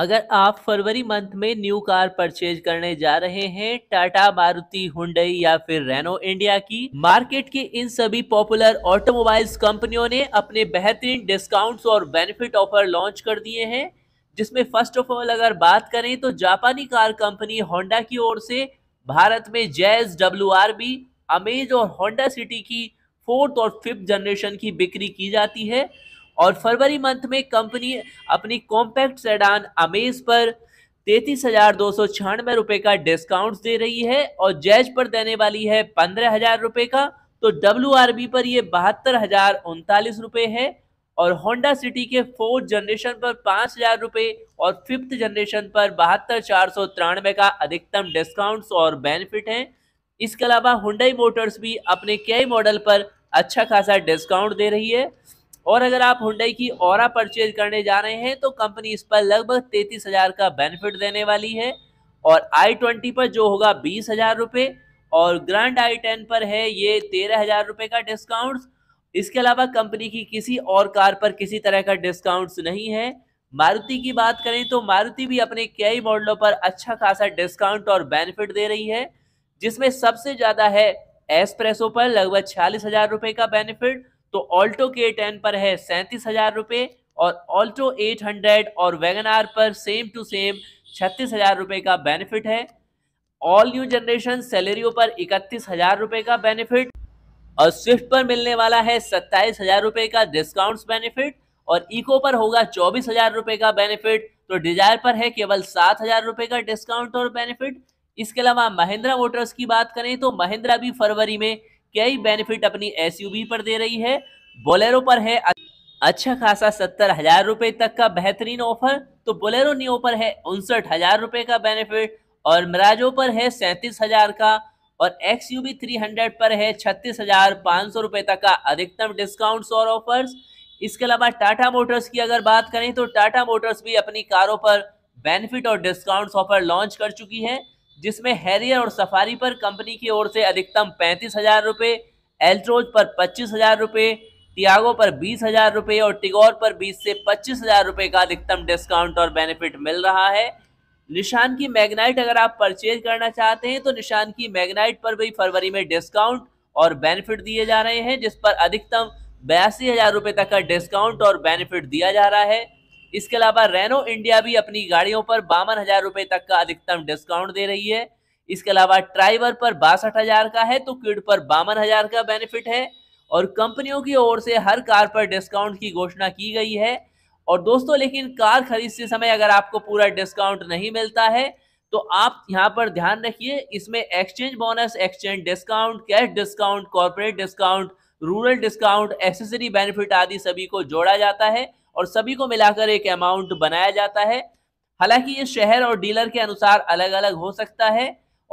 अगर आप फरवरी मंथ में न्यू कार परचेज करने जा रहे हैं टाटा मारुति हुंडई या फिर रेनो इंडिया की मार्केट के इन सभी पॉपुलर ऑटोमोबाइल्स कंपनियों ने अपने बेहतरीन डिस्काउंट्स और बेनिफिट ऑफर लॉन्च कर दिए हैं जिसमें फर्स्ट ऑफ ऑल अगर बात करें तो जापानी कार कंपनी होंडा की ओर से भारत में Jazz W R V Amaze और होंडा सिटी की फोर्थ और फिफ्थ जनरेशन की बिक्री की जाती है और फरवरी मंथ में कंपनी अपनी कॉम्पैक्ट सेडान अमेज पर तैतीस हजार दो सौ छियानवे रुपए का डिस्काउंट दे रही है और जैज पर देने वाली है पंद्रह हजार रुपये का तो डब्ल्यू आर बी पर यह बहत्तर हजार उनतालीस रुपए है और होंडा सिटी के फोर्थ जनरेशन पर पाँच हजार रुपये और फिफ्थ जनरेशन पर बहत्तर चार सौ तिरानवे का अधिकतम डिस्काउंट और बेनिफिट है इसके अलावा हुंडई मोटर्स भी अपने कई मॉडल पर अच्छा खासा डिस्काउंट दे रही है और अगर आप हुडई की और परचेज करने जा रहे हैं तो कंपनी इस पर लगभग तैतीस हज़ार का बेनिफिट देने वाली है और आई ट्वेंटी पर जो होगा बीस हज़ार रुपये और ग्रैंड आई टेन पर है ये तेरह हज़ार रुपये का डिस्काउंट इसके अलावा कंपनी की किसी और कार पर किसी तरह का डिस्काउंट्स नहीं है मारुति की बात करें तो मारुति भी अपने कई मॉडलों पर अच्छा खासा डिस्काउंट और बेनिफिट दे रही है जिसमें सबसे ज़्यादा है एसप्रेसो पर लगभग छियालीस हज़ार रुपये का बेनिफिट तो ऑल्टो के टेन पर है सैंतीस हजार रुपये और ऑल्टो एट हंड्रेड और वैगन आर पर सेम टू सेम छत्तीस हजार रुपये का बेनिफिट है ऑल न्यू जनरेशन सैलरियों पर इकतीस हजार रुपये का बेनिफिट और स्विफ्ट पर मिलने वाला है सत्ताईस हजार रुपये का डिस्काउंट्स बेनिफिट और इको पर होगा चौबीस हजार रुपये का बेनिफिट तो डिजायर पर है केवल सात हजार रुपये का डिस्काउंट और बेनिफिट इसके अलावा महिंद्रा मोटर्स की बात करें तो महिंद्रा भी फरवरी में कई बेनिफिट अपनी एस पर दे रही है बोलेरो पर है अच्छा खासा सत्तर हजार रुपए तक का बेहतरीन ऑफर तो बोलेरो नियो पर है उनसठ हजार रुपए का बेनिफिट और मराजो पर है सैंतीस हजार का और X U V three hundred पर है छत्तीस हजार पाँच सौ रुपए तक का अधिकतम डिस्काउंट्स और ऑफर्स इसके अलावा टाटा मोटर्स की अगर बात करें तो टाटा मोटर्स भी अपनी कारों पर बेनिफिट और डिस्काउंट ऑफर लॉन्च कर चुकी है जिसमें हैरियर और सफारी पर कंपनी की ओर से अधिकतम पैंतीस हज़ार रुपये एल्ट्रोज पर पच्चीस हज़ार रुपये टियागो पर बीस हज़ार रुपये और टिगोर पर बीस से पच्चीस हज़ार रुपये का अधिकतम डिस्काउंट और बेनिफिट मिल रहा है निशान की मैग्नाइट अगर आप परचेज करना चाहते हैं तो निशान की मैग्नाइट पर भी फरवरी में डिस्काउंट और बेनिफिट दिए जा रहे हैं जिस पर अधिकतम बयासी हज़ार रुपये तक का डिस्काउंट और बेनिफिट दिया जा रहा है इसके अलावा रेनो इंडिया भी अपनी गाड़ियों पर बावन हजार रुपए तक का अधिकतम डिस्काउंट दे रही है इसके अलावा ट्राइवर पर बासठ हजार का है तो किड पर बावन हजार का बेनिफिट है और कंपनियों की ओर से हर कार पर डिस्काउंट की घोषणा की गई है और दोस्तों लेकिन कार खरीदते समय अगर आपको पूरा डिस्काउंट नहीं मिलता है तो आप यहाँ पर ध्यान रखिए इसमें exchange bonus exchange discount cash discount corporate discount rural discount accessory benefit आदि सभी को जोड़ा जाता है और सभी को मिलाकर एक अमाउंट बनाया जाता है हालांकि ये शहर और डीलर के अनुसार अलग अलग हो सकता है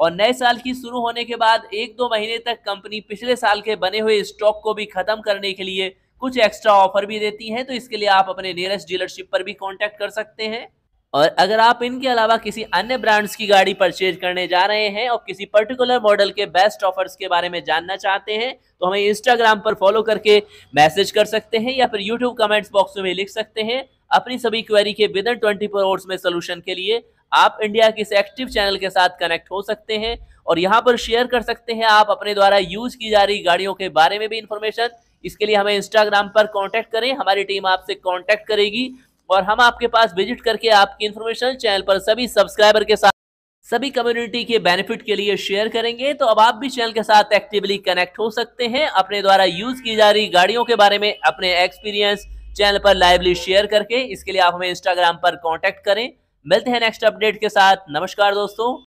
और नए साल की शुरू होने के बाद एक दो महीने तक कंपनी पिछले साल के बने हुए स्टॉक को भी खत्म करने के लिए कुछ एक्स्ट्रा ऑफर भी देती हैं तो इसके लिए आप अपने नियरेस्ट डीलरशिप पर भी कॉन्टैक्ट कर सकते हैं और अगर आप इनके अलावा किसी अन्य ब्रांड्स की गाड़ी परचेज करने जा रहे हैं और किसी पर्टिकुलर मॉडल के बेस्ट ऑफर्स के बारे में जानना चाहते हैं तो हमें इंस्टाग्राम पर फॉलो करके मैसेज कर सकते हैं या फिर यूट्यूब कमेंट्स बॉक्स में लिख सकते हैं अपनी सभी क्वेरी के within twenty four hours में सोल्यूशन के लिए आप इंडिया के इस एक्टिव चैनल के साथ कनेक्ट हो सकते हैं और यहाँ पर शेयर कर सकते हैं आप अपने द्वारा यूज की जा रही गाड़ियों के बारे में भी इंफॉर्मेशन इसके लिए हमें इंस्टाग्राम पर कॉन्टैक्ट करें हमारी टीम आपसे कॉन्टैक्ट करेगी और हम आपके पास विजिट करके आपके इन्फॉर्मेशन चैनल पर सभी सब्सक्राइबर के साथ सभी कम्युनिटी के बेनिफिट के लिए शेयर करेंगे तो अब आप भी चैनल के साथ एक्टिवली कनेक्ट हो सकते हैं अपने द्वारा यूज की जा रही गाड़ियों के बारे में अपने एक्सपीरियंस चैनल पर लाइवली शेयर करके इसके लिए आप हमें इंस्टाग्राम पर कॉन्टेक्ट करें मिलते हैं नेक्स्ट अपडेट के साथ नमस्कार दोस्तों